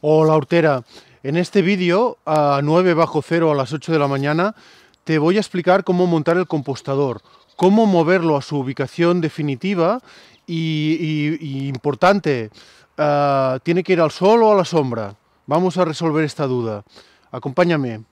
Hola Hortera, en este vídeo a 9 bajo 0 a las 8 de la mañana te voy a explicar cómo montar el compostador, cómo moverlo a su ubicación definitiva y, importante, ah, ¿tiene que ir al sol o a la sombra? Vamos a resolver esta duda. Acompáñame.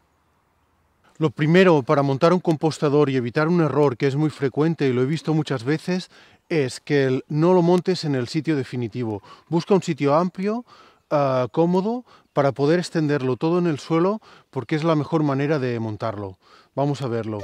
Lo primero para montar un compostador y evitar un error que es muy frecuente y lo he visto muchas veces es que no lo montes en el sitio definitivo. Busca un sitio amplio, Ah, cómodo para poder extenderlo todo en el suelo porque es la mejor manera de montarlo. Vamos a verlo.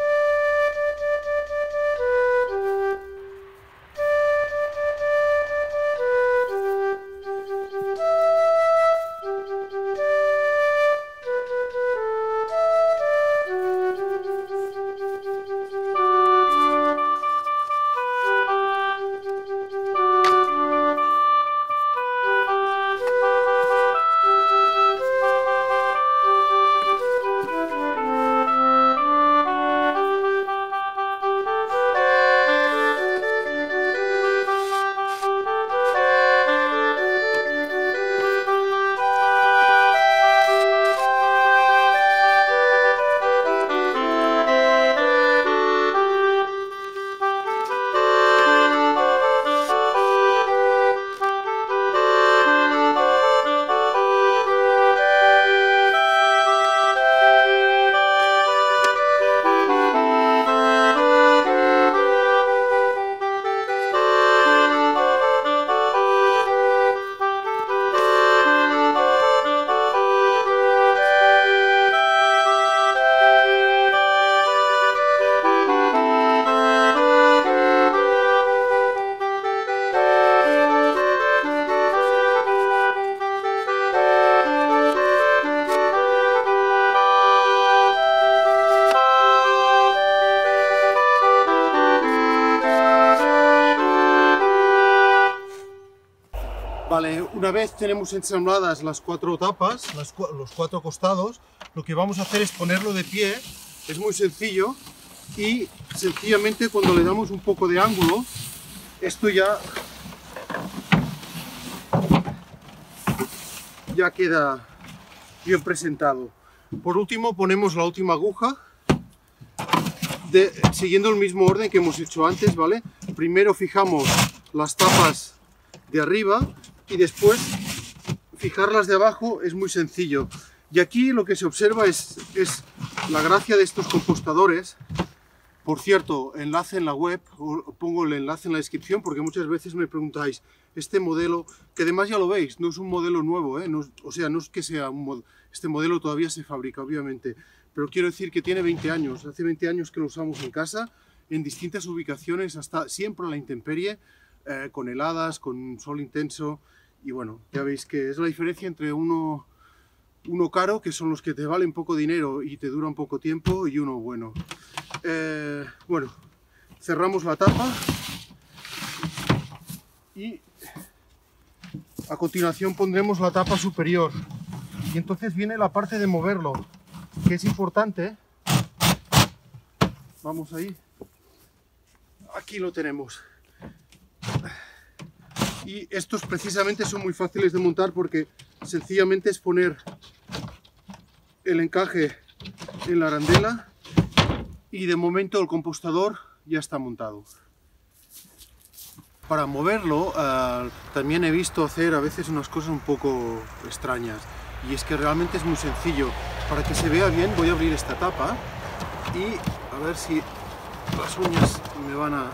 Vale, una vez tenemos ensambladas las cuatro tapas, los cuatro costados, lo que vamos a hacer es ponerlo de pie, es muy sencillo, y sencillamente cuando le damos un poco de ángulo, esto ya, ya queda bien presentado. Por último ponemos la última aguja, siguiendo el mismo orden que hemos hecho antes, ¿vale? Primero fijamos las tapas de arriba, y después fijarlas de abajo es muy sencillo. Y aquí lo que se observa es, es la gracia de estos compostadores. Por cierto, enlace en la web, pongo el enlace en la descripción porque muchas veces me preguntáis, este modelo, que además ya lo veis, no es un modelo nuevo, ¿eh? o sea, no es que sea un este modelo todavía se fabrica, obviamente, pero quiero decir que tiene 20 años, hace 20 años que lo usamos en casa, en distintas ubicaciones, hasta siempre a la intemperie, eh, con heladas, con sol intenso. Y bueno, ya veis que es la diferencia entre uno, uno caro, que son los que te valen poco dinero y te duran poco tiempo, y uno bueno. Eh, bueno, cerramos la tapa y a continuación pondremos la tapa superior. Y entonces viene la parte de moverlo, que es importante. Vamos ahí. Aquí lo tenemos y estos precisamente son muy fáciles de montar porque sencillamente es poner el encaje en la arandela y de momento el compostador ya está montado. Para moverlo ah, también he visto hacer a veces unas cosas un poco extrañas y es que realmente es muy sencillo. Para que se vea bien voy a abrir esta tapa y a ver si las uñas me van a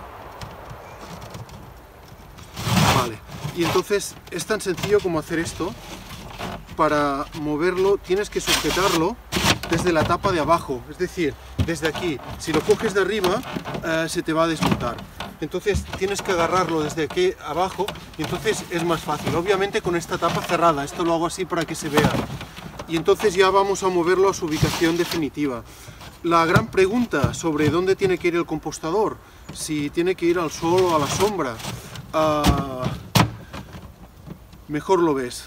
y entonces es tan sencillo como hacer esto. Para moverlo tienes que sujetarlo desde la tapa de abajo, es decir, desde aquí. Si lo coges de arriba, eh, se te va a desmontar. Entonces tienes que agarrarlo desde aquí abajo y entonces es más fácil. Obviamente con esta tapa cerrada, esto lo hago así para que se vea. Y entonces ya vamos a moverlo a su ubicación definitiva. La gran pregunta sobre dónde tiene que ir el compostador, si tiene que ir al sol o a la sombra, Ah, mejor lo ves.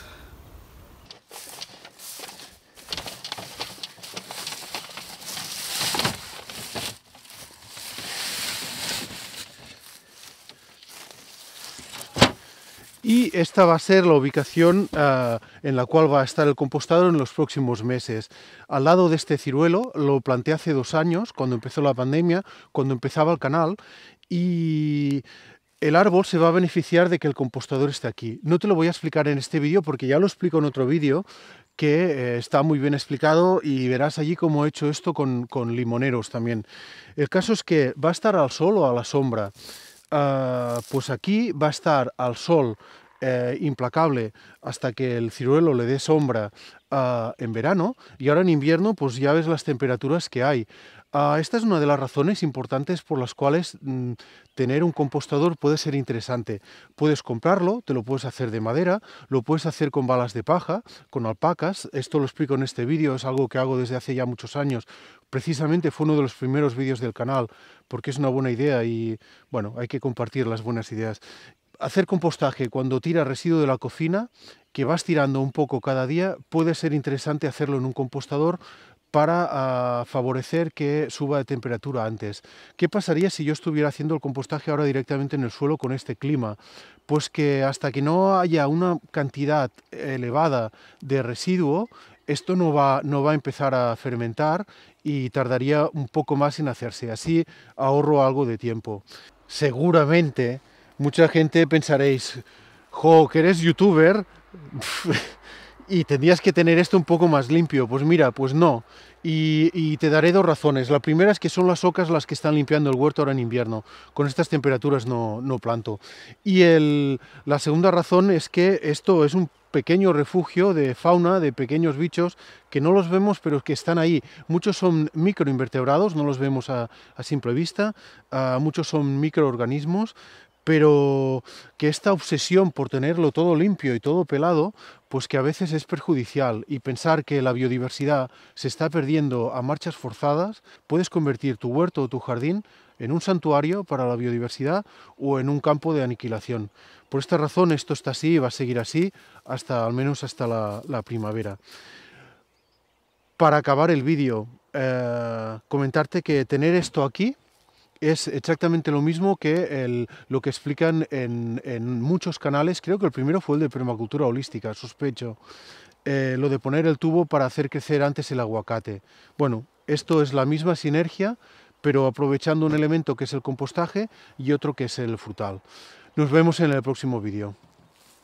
y esta va a ser la ubicación ah, en la cual va a estar el compostador en los próximos meses. Al lado de este ciruelo lo planteé hace dos años, cuando empezó la pandemia, cuando empezaba el canal, y el árbol se va a beneficiar de que el compostador esté aquí. No te lo voy a explicar en este vídeo porque ya lo explico en otro vídeo que eh, está muy bien explicado y verás allí cómo he hecho esto con, limoneros también. El caso es que va a estar al sol o a la sombra. Ah, pues aquí va a estar al sol eh, implacable hasta que el ciruelo le dé sombra eh, en verano y ahora en invierno pues ya ves las temperaturas que hay. Ah, esta es una de las razones importantes por las cuales mm, tener un compostador puede ser interesante. Puedes comprarlo, te lo puedes hacer de madera, lo puedes hacer con balas de paja, con alpacas. Esto lo explico en este vídeo, es algo que hago desde hace ya muchos años. Precisamente fue uno de los primeros vídeos del canal porque es una buena idea y bueno, hay que compartir las buenas ideas hacer compostaje cuando tira residuo de la cocina, que vas tirando un poco cada día, puede ser interesante hacerlo en un compostador para ah, favorecer que suba de temperatura antes. ¿Qué pasaría si yo estuviera haciendo el compostaje ahora directamente en el suelo con este clima? Pues que hasta que no haya una cantidad elevada de residuo, esto no va, no va a empezar a fermentar y tardaría un poco más en hacerse. Así ahorro algo de tiempo. Seguramente mucha gente pensaréis, jo, que eres youtuber y tendrías que tener esto un poco más limpio. Pues mira, pues no. Y, te daré dos razones. La primera es que son las ocas las que están limpiando el huerto ahora en invierno. Con estas temperaturas no, planto. Y la segunda razón es que esto es un pequeño refugio de fauna, de pequeños bichos que no los vemos pero que están ahí. Muchos son microinvertebrados, no los vemos a, simple vista, ah, muchos son microorganismos, pero que esta obsesión por tenerlo todo limpio y todo pelado, pues que a veces es perjudicial y pensar que la biodiversidad se está perdiendo a marchas forzadas, puedes convertir tu huerto o tu jardín en un santuario para la biodiversidad o en un campo de aniquilación. Por esta razón esto está así y va a seguir así hasta al menos hasta la, primavera. Para acabar el vídeo, eh, comentarte que tener esto aquí es exactamente lo mismo que lo que explican en, muchos canales. Creo que el primero fue el de permacultura holística, sospecho. Eh, lo de poner el tubo para hacer crecer antes el aguacate. Bueno, esto es la misma sinergia, pero aprovechando un elemento que es el compostaje y otro que es el frutal. Nos vemos en el próximo vídeo.